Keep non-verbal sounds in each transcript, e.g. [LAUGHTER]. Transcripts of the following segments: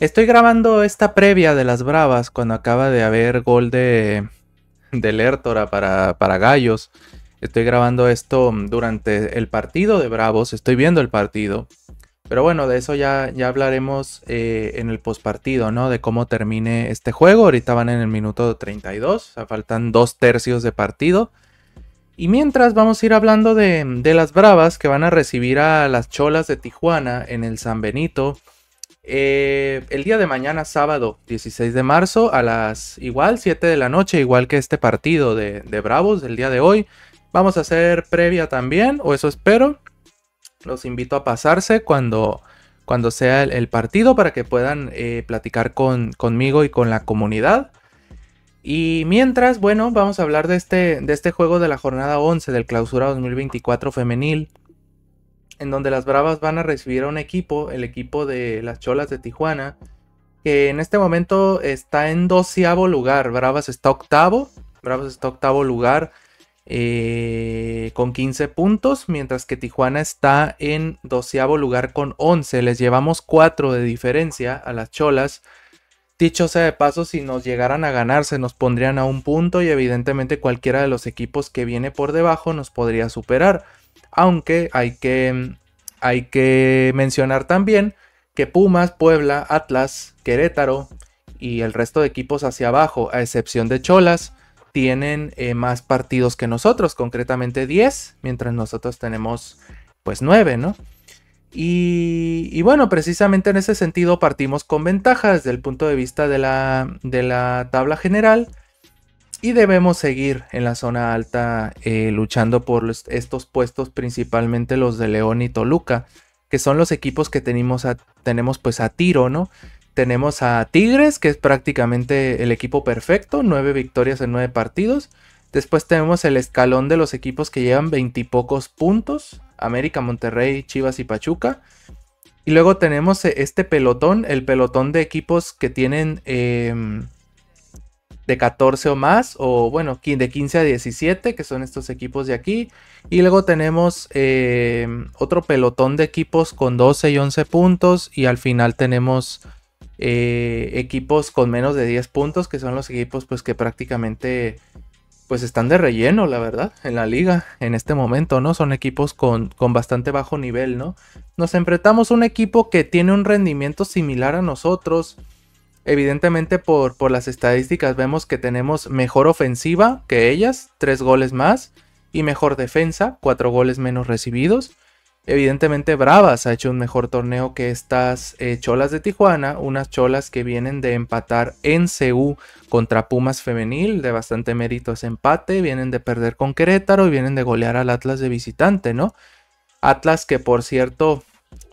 Estoy grabando esta previa de las Bravas cuando acaba de haber gol de, de Lertora para, para Gallos. Estoy grabando esto durante el partido de Bravos, estoy viendo el partido. Pero bueno, de eso ya, ya hablaremos eh, en el postpartido, ¿no? De cómo termine este juego. Ahorita van en el minuto 32, o sea, faltan dos tercios de partido. Y mientras vamos a ir hablando de, de las Bravas que van a recibir a las Cholas de Tijuana en el San Benito eh, el día de mañana, sábado 16 de marzo, a las igual 7 de la noche, igual que este partido de, Bravos del día de hoy. Vamos a hacer previa también, o eso espero. Los invito a pasarse cuando, cuando sea el, partido para que puedan eh, platicar con, conmigo y con la comunidad. Y mientras, bueno, vamos a hablar de este, de este juego de la jornada 11 del Clausura 2024 femenil en donde las Bravas van a recibir a un equipo, el equipo de las Cholas de Tijuana, que en este momento está en doceavo lugar. Bravas está octavo, Bravas está octavo lugar eh, con 15 puntos, mientras que Tijuana está en doceavo lugar con 11. Les llevamos 4 de diferencia a las Cholas. Dicho sea de paso, si nos llegaran a ganar, se nos pondrían a un punto y evidentemente cualquiera de los equipos que viene por debajo nos podría superar. Aunque hay que, hay que mencionar también que Pumas, Puebla, Atlas, Querétaro y el resto de equipos hacia abajo, a excepción de Cholas, tienen eh, más partidos que nosotros, concretamente 10, mientras nosotros tenemos pues 9, ¿no? Y, bueno, precisamente en ese sentido partimos con ventajas desde el punto de vista de la, de la tabla general y debemos seguir en la zona alta eh, luchando por estos puestos, principalmente los de León y Toluca, que son los equipos que tenemos, a, tenemos pues a tiro, ¿no? Tenemos a Tigres, que es prácticamente el equipo perfecto, nueve victorias en nueve partidos. Después tenemos el escalón de los equipos que llevan veintipocos puntos, América, Monterrey, Chivas y Pachuca. Y luego tenemos eh, este pelotón, el pelotón de equipos que tienen... Em, de 14 o más, o bueno, de 15 a 17, que son estos equipos de aquí. Y luego tenemos em, otro pelotón de equipos con 12 y 11 puntos. Y al final tenemos eh, equipos con menos de 10 puntos, que son los equipos pues que prácticamente pues están de relleno, la verdad, en la liga en este momento, ¿no? Son equipos con, con, bastante bajo nivel, ¿no? Nos enfrentamos a un equipo que tiene un rendimiento similar a nosotros, Evidentemente por, por las estadísticas vemos que tenemos mejor ofensiva que ellas, tres goles más, y mejor defensa, cuatro goles menos recibidos. Evidentemente Bravas ha hecho un mejor torneo que estas eh, Cholas de Tijuana, unas Cholas que vienen de empatar en CU contra Pumas Femenil, de bastante mérito ese empate, vienen de perder con Querétaro y vienen de golear al Atlas de visitante, ¿no? Atlas que por cierto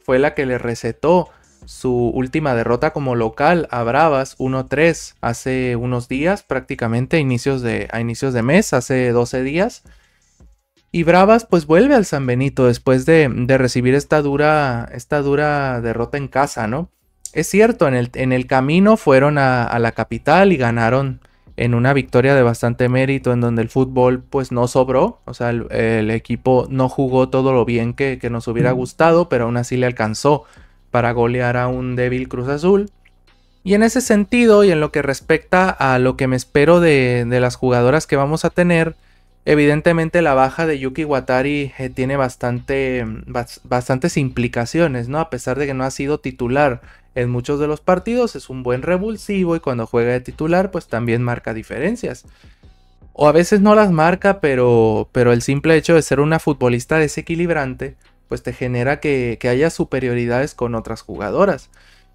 fue la que le recetó su última derrota como local a Bravas 1-3 hace unos días, prácticamente a inicios, de, a inicios de mes, hace 12 días. Y Bravas pues vuelve al San Benito después de, recibir esta dura, esta dura derrota en casa, ¿no? Es cierto, en el, en el camino fueron a, la capital y ganaron en una victoria de bastante mérito en donde el fútbol pues no sobró, o sea, el, equipo no jugó todo lo bien que, que nos hubiera gustado, pero aún así le alcanzó para golear a un débil Cruz Azul. Y en ese sentido y en lo que respecta a lo que me espero de, las jugadoras que vamos a tener, evidentemente la baja de Yuki Watari eh, tiene bastante, mm, bastantes implicaciones, ¿no? A pesar de que no ha sido titular en muchos de los partidos, es un buen revulsivo y cuando juega de titular pues también marca diferencias. O a veces no las marca, pero, pero el simple hecho de ser una futbolista desequilibrante pues te genera que, haya superioridades con otras jugadoras.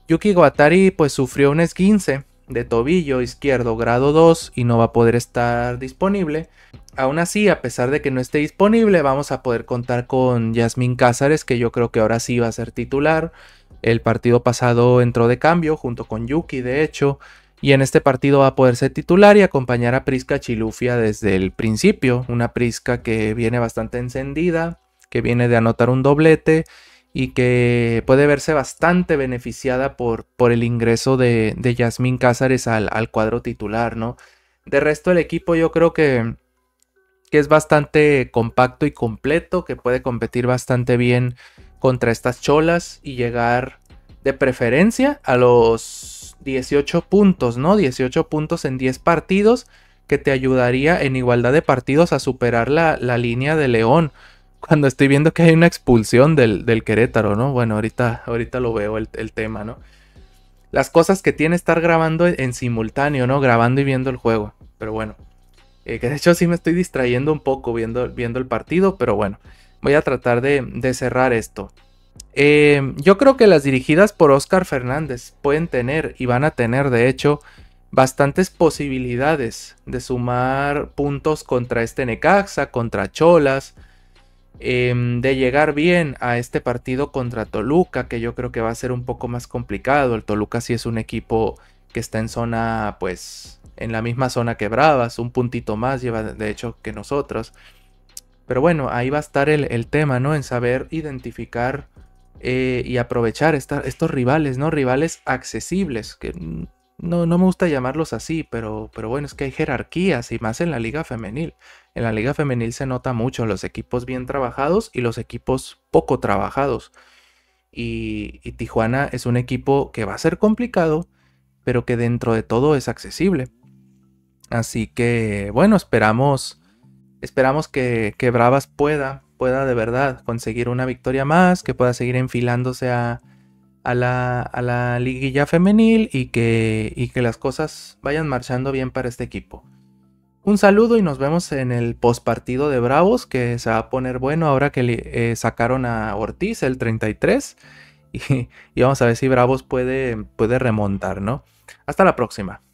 Yuki Guatari pues sufrió un esguince de tobillo izquierdo grado 2 y no va a poder estar disponible. Aún así, a pesar de que no esté disponible, vamos a poder contar con Yasmín Cázares, que yo creo que ahora sí va a ser titular. El partido pasado entró de cambio junto con Yuki, de hecho, y en este partido va a poder ser titular y acompañar a Prisca Chilufia desde el principio, una Prisca que viene bastante encendida, que viene de anotar un doblete y que puede verse bastante beneficiada por, por el ingreso de, Yasmín Cázares al, cuadro titular, ¿no? De resto, el equipo yo creo que, que es bastante compacto y completo, que puede competir bastante bien contra estas cholas y llegar de preferencia a los 18 puntos, ¿no? 18 puntos en 10 partidos que te ayudaría en igualdad de partidos a superar la, la línea de León cuando estoy viendo que hay una expulsión del, Querétaro, ¿no? Bueno, ahorita, ahorita lo veo el, tema, ¿no? Las cosas que tiene estar grabando en simultáneo, ¿no? Grabando y viendo el juego. Pero bueno. Eh, que de hecho sí me estoy distrayendo un poco viendo, viendo el partido, pero bueno. Voy a tratar de, cerrar esto. Eh, yo creo que las dirigidas por Oscar Fernández pueden tener y van a tener, de hecho, bastantes posibilidades de sumar puntos contra este Necaxa, contra Cholas, Em, de llegar bien a este partido contra Toluca, que yo creo que va a ser un poco más complicado. El Toluca sí es un equipo que está en zona, pues, en la misma zona que Bravas, un puntito más lleva de hecho que nosotros. Pero bueno, ahí va a estar el, tema, ¿no? En saber identificar eh, y aprovechar estos rivales, ¿no? Rivales accesibles, que no, no me gusta llamarlos así, pero, pero bueno, es que hay jerarquías y más en la liga femenil. En la liga femenil se nota mucho los equipos bien trabajados y los equipos poco trabajados. Y, Tijuana es un equipo que va a ser complicado, pero que dentro de todo es accesible. Así que bueno, esperamos, esperamos que, que Bravas pueda, pueda de verdad conseguir una victoria más, que pueda seguir enfilándose a, a la, liguilla femenil y que, y que las cosas vayan marchando bien para este equipo. Un saludo y nos vemos en el postpartido de Bravos, que se va a poner bueno ahora que le, eh, sacaron a Ortiz el 33. Y, [LAUGHS] y, vamos a ver si Bravos puede, puede remontar, ¿no? Hasta la próxima.